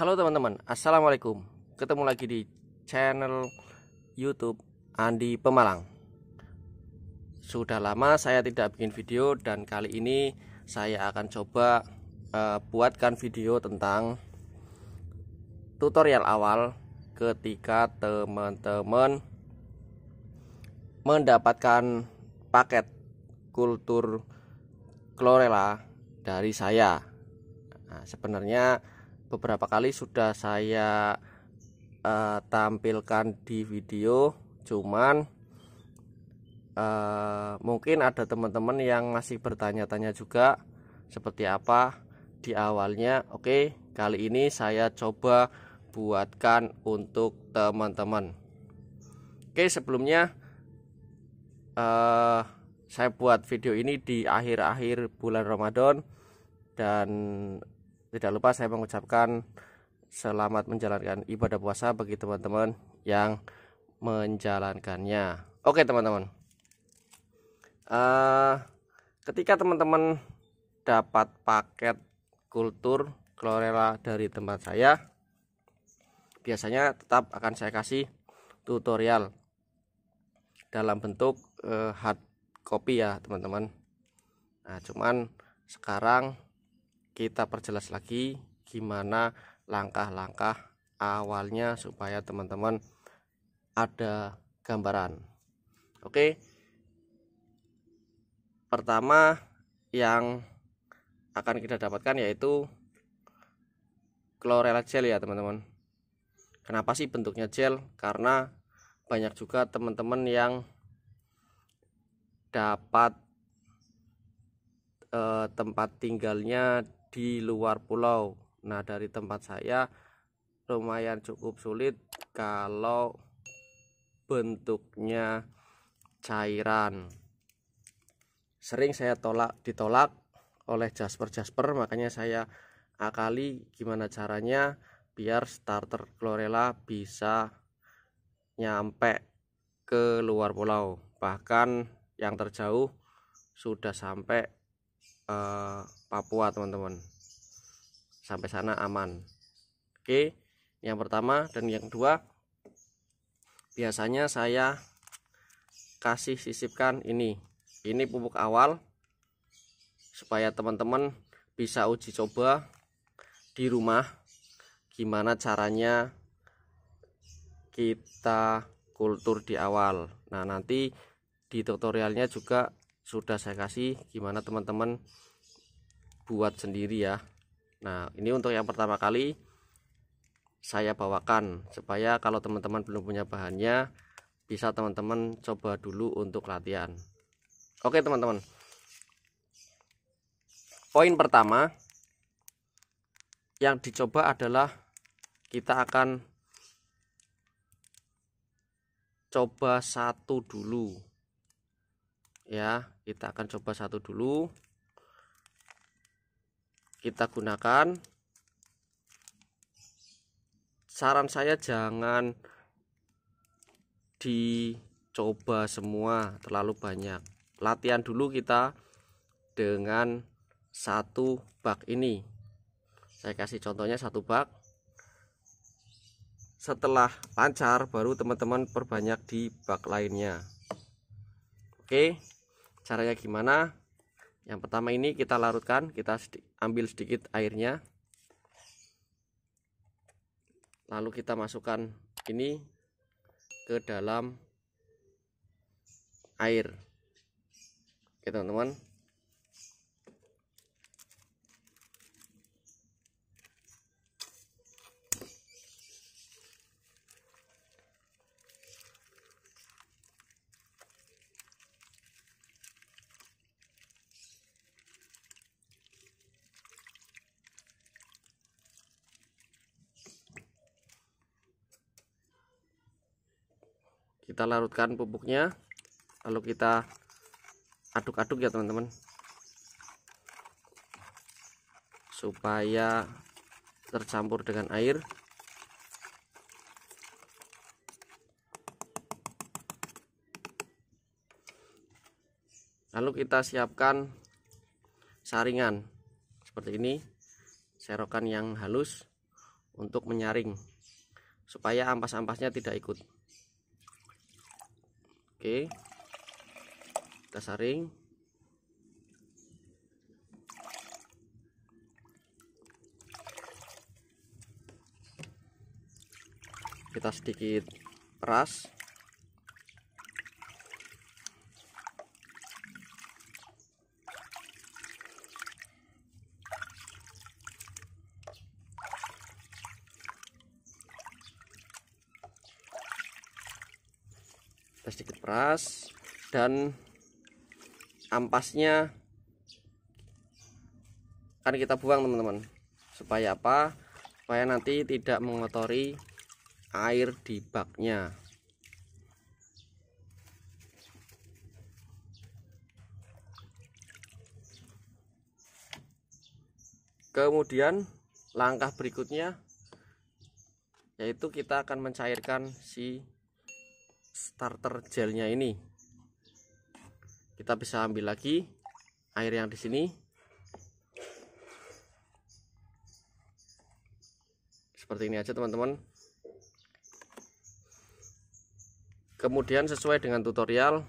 Halo teman-teman, Assalamualaikum Ketemu lagi di channel Youtube Andi Pemalang Sudah lama saya tidak bikin video Dan kali ini saya akan coba uh, buatkan video tentang Tutorial awal ketika teman-teman Mendapatkan paket kultur chlorella dari saya nah, Sebenarnya beberapa kali sudah saya uh, tampilkan di video cuman uh, mungkin ada teman-teman yang masih bertanya-tanya juga seperti apa di awalnya oke okay, kali ini saya coba buatkan untuk teman-teman oke okay, sebelumnya uh, saya buat video ini di akhir-akhir bulan Ramadan dan tidak lupa saya mengucapkan selamat menjalankan ibadah puasa bagi teman-teman yang menjalankannya. Oke teman-teman. Uh, ketika teman-teman dapat paket kultur klorela dari tempat saya, biasanya tetap akan saya kasih tutorial dalam bentuk uh, hard copy ya teman-teman. Nah cuman sekarang kita perjelas lagi gimana langkah-langkah awalnya supaya teman-teman ada gambaran oke pertama yang akan kita dapatkan yaitu chlorella gel ya teman-teman kenapa sih bentuknya gel karena banyak juga teman-teman yang dapat eh, tempat tinggalnya di luar pulau. Nah, dari tempat saya lumayan cukup sulit kalau bentuknya cairan. Sering saya tolak ditolak oleh Jasper-Jasper, makanya saya akali gimana caranya biar starter chlorella bisa nyampe ke luar pulau. Bahkan yang terjauh sudah sampai Eh, Papua teman-teman sampai sana aman oke yang pertama dan yang kedua biasanya saya kasih sisipkan ini ini pupuk awal supaya teman-teman bisa uji coba di rumah gimana caranya kita kultur di awal nah nanti di tutorialnya juga sudah saya kasih gimana teman-teman buat sendiri ya nah ini untuk yang pertama kali saya bawakan supaya kalau teman-teman belum punya bahannya bisa teman-teman coba dulu untuk latihan oke teman-teman poin pertama yang dicoba adalah kita akan coba satu dulu ya kita akan coba satu dulu kita gunakan saran saya jangan dicoba semua terlalu banyak latihan dulu kita dengan satu bak ini saya kasih contohnya satu bak setelah lancar baru teman-teman perbanyak di bak lainnya oke caranya gimana yang pertama ini kita larutkan kita ambil sedikit airnya lalu kita masukkan ini ke dalam air oke teman-teman kita larutkan pupuknya lalu kita aduk-aduk ya teman-teman supaya tercampur dengan air lalu kita siapkan saringan seperti ini serokan yang halus untuk menyaring supaya ampas-ampasnya tidak ikut Oke. Kita saring. Kita sedikit peras. agak sedikit keras dan ampasnya akan kita buang teman-teman supaya apa supaya nanti tidak mengotori air di baknya kemudian langkah berikutnya yaitu kita akan mencairkan si starter gelnya ini kita bisa ambil lagi air yang di sini seperti ini aja teman-teman kemudian sesuai dengan tutorial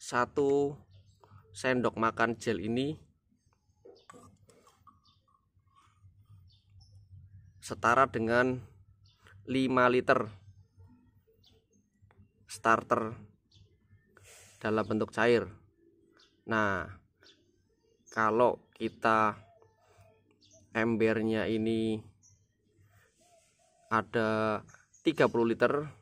satu sendok makan gel ini setara dengan 5 liter starter dalam bentuk cair. Nah, kalau kita embernya ini ada 30 liter,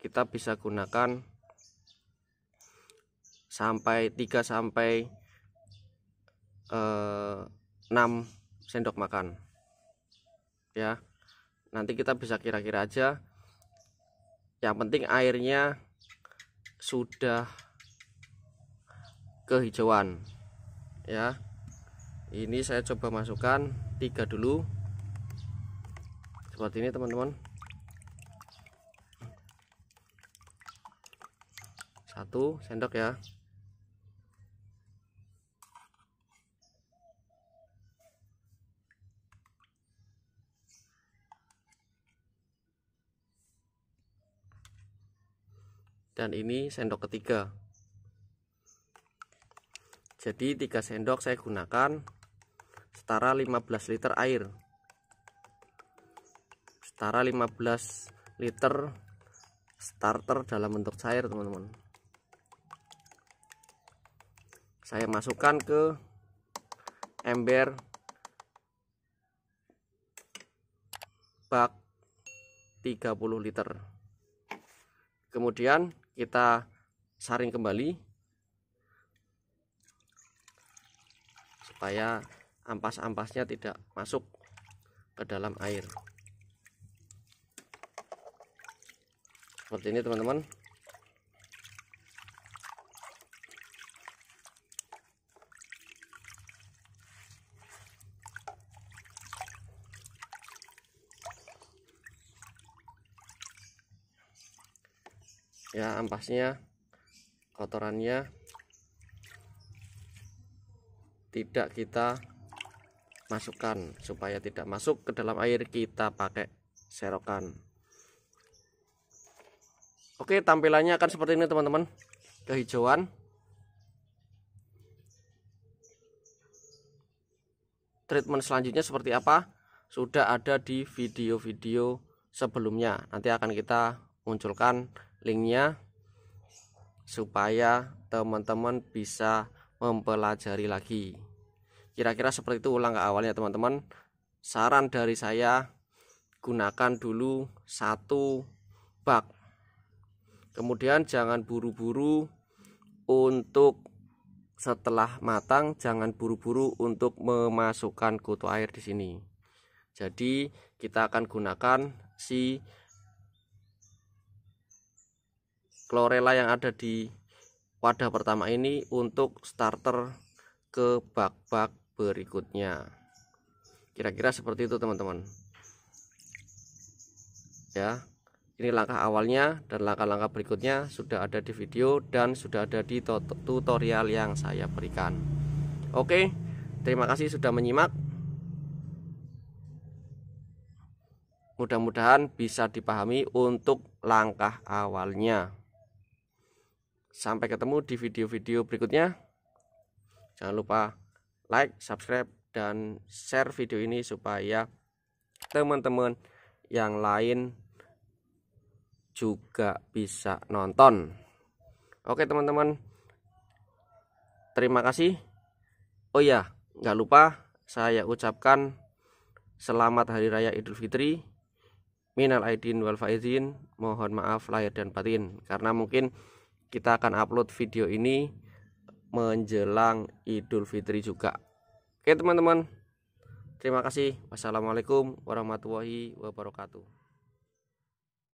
kita bisa gunakan sampai 3 sampai eh, 6 sendok makan. Ya nanti kita bisa kira-kira aja yang penting airnya sudah kehijauan ya ini saya coba masukkan tiga dulu seperti ini teman-teman satu sendok ya dan ini sendok ketiga jadi tiga sendok saya gunakan setara 15 liter air setara 15 liter starter dalam bentuk cair teman-teman saya masukkan ke ember bak 30 liter kemudian kita saring kembali supaya ampas-ampasnya tidak masuk ke dalam air seperti ini teman-teman ya ampasnya kotorannya tidak kita masukkan supaya tidak masuk ke dalam air kita pakai serokan oke tampilannya akan seperti ini teman-teman kehijauan treatment selanjutnya seperti apa sudah ada di video-video sebelumnya nanti akan kita munculkan linknya supaya teman-teman bisa mempelajari lagi kira-kira seperti itu ulang ke awalnya teman-teman saran dari saya gunakan dulu satu bak kemudian jangan buru-buru untuk setelah matang jangan buru-buru untuk memasukkan kutu air di sini jadi kita akan gunakan si chlorella yang ada di wadah pertama ini untuk starter ke bak-bak berikutnya kira-kira seperti itu teman-teman ya ini langkah awalnya dan langkah-langkah berikutnya sudah ada di video dan sudah ada di tutorial yang saya berikan oke terima kasih sudah menyimak mudah-mudahan bisa dipahami untuk langkah awalnya Sampai ketemu di video-video berikutnya. Jangan lupa like, subscribe, dan share video ini supaya teman-teman yang lain juga bisa nonton. Oke teman-teman, terima kasih. Oh ya, nggak lupa saya ucapkan selamat Hari Raya Idul Fitri. Minal aidin wal faizin, mohon maaf lahir dan batin karena mungkin kita akan upload video ini menjelang Idul Fitri juga. Oke teman-teman, terima kasih. Wassalamualaikum warahmatullahi wabarakatuh.